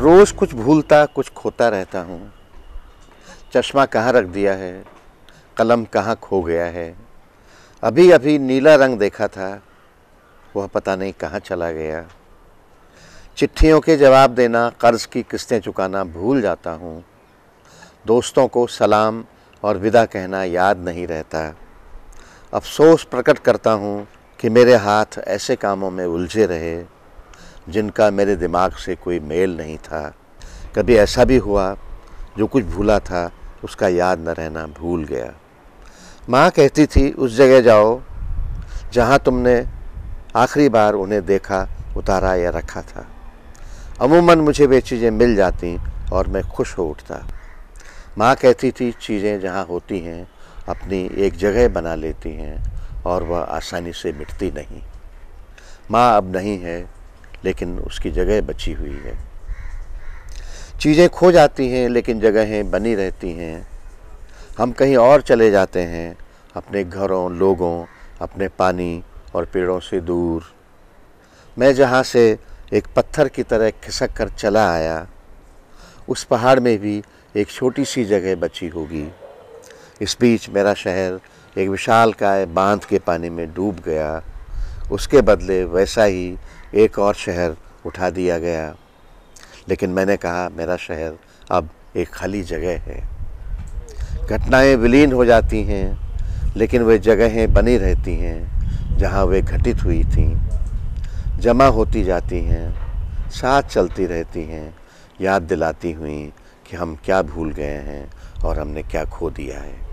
रोज़ कुछ भूलता कुछ खोता रहता हूँ चश्मा कहाँ रख दिया है कलम कहाँ खो गया है अभी अभी नीला रंग देखा था वह पता नहीं कहाँ चला गया चिट्ठियों के जवाब देना कर्ज़ की किस्तें चुकाना भूल जाता हूँ दोस्तों को सलाम और विदा कहना याद नहीं रहता अफसोस प्रकट करता हूँ कि मेरे हाथ ऐसे कामों में उलझे रहे जिनका मेरे दिमाग से कोई मेल नहीं था कभी ऐसा भी हुआ जो कुछ भूला था उसका याद न रहना भूल गया माँ कहती थी उस जगह जाओ जहाँ तुमने आखिरी बार उन्हें देखा उतारा या रखा था अमूमन मुझे वे चीज़ें मिल जाती और मैं खुश हो उठता माँ कहती थी चीज़ें जहाँ होती हैं अपनी एक जगह बना लेती हैं और वह आसानी से मिटती नहीं माँ अब नहीं है लेकिन उसकी जगह बची हुई है चीज़ें खो जाती हैं लेकिन जगहें बनी रहती हैं हम कहीं और चले जाते हैं अपने घरों लोगों अपने पानी और पेड़ों से दूर मैं जहाँ से एक पत्थर की तरह खिसक कर चला आया उस पहाड़ में भी एक छोटी सी जगह बची होगी इस बीच मेरा शहर एक विशाल काय बांध के पानी में डूब गया उसके बदले वैसा ही एक और शहर उठा दिया गया लेकिन मैंने कहा मेरा शहर अब एक खाली जगह है घटनाएं विलीन हो जाती हैं लेकिन वे जगहें बनी रहती हैं जहां वे घटित हुई थीं जमा होती जाती हैं साथ चलती रहती हैं याद दिलाती हुई कि हम क्या भूल गए हैं और हमने क्या खो दिया है